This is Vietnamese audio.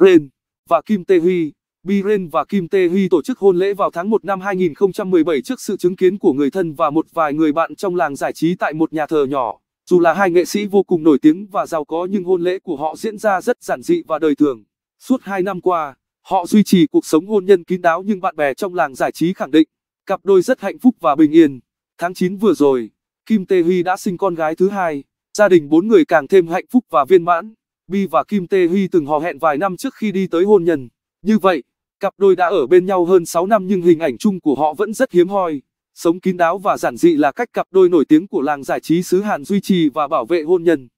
Ren và Kim Tae Hee. Biren và Kim Tae Hee tổ chức hôn lễ vào tháng 1 năm 2017 trước sự chứng kiến của người thân và một vài người bạn trong làng giải trí tại một nhà thờ nhỏ. Dù là hai nghệ sĩ vô cùng nổi tiếng và giàu có nhưng hôn lễ của họ diễn ra rất giản dị và đời thường. Suốt hai năm qua, họ duy trì cuộc sống hôn nhân kín đáo nhưng bạn bè trong làng giải trí khẳng định, cặp đôi rất hạnh phúc và bình yên. Tháng 9 vừa rồi, Kim Tae Hee đã sinh con gái thứ hai, gia đình bốn người càng thêm hạnh phúc và viên mãn. Bi và Kim Tae Hee từng hò hẹn vài năm trước khi đi tới hôn nhân. Như vậy, cặp đôi đã ở bên nhau hơn 6 năm nhưng hình ảnh chung của họ vẫn rất hiếm hoi. Sống kín đáo và giản dị là cách cặp đôi nổi tiếng của làng giải trí xứ Hàn duy trì và bảo vệ hôn nhân.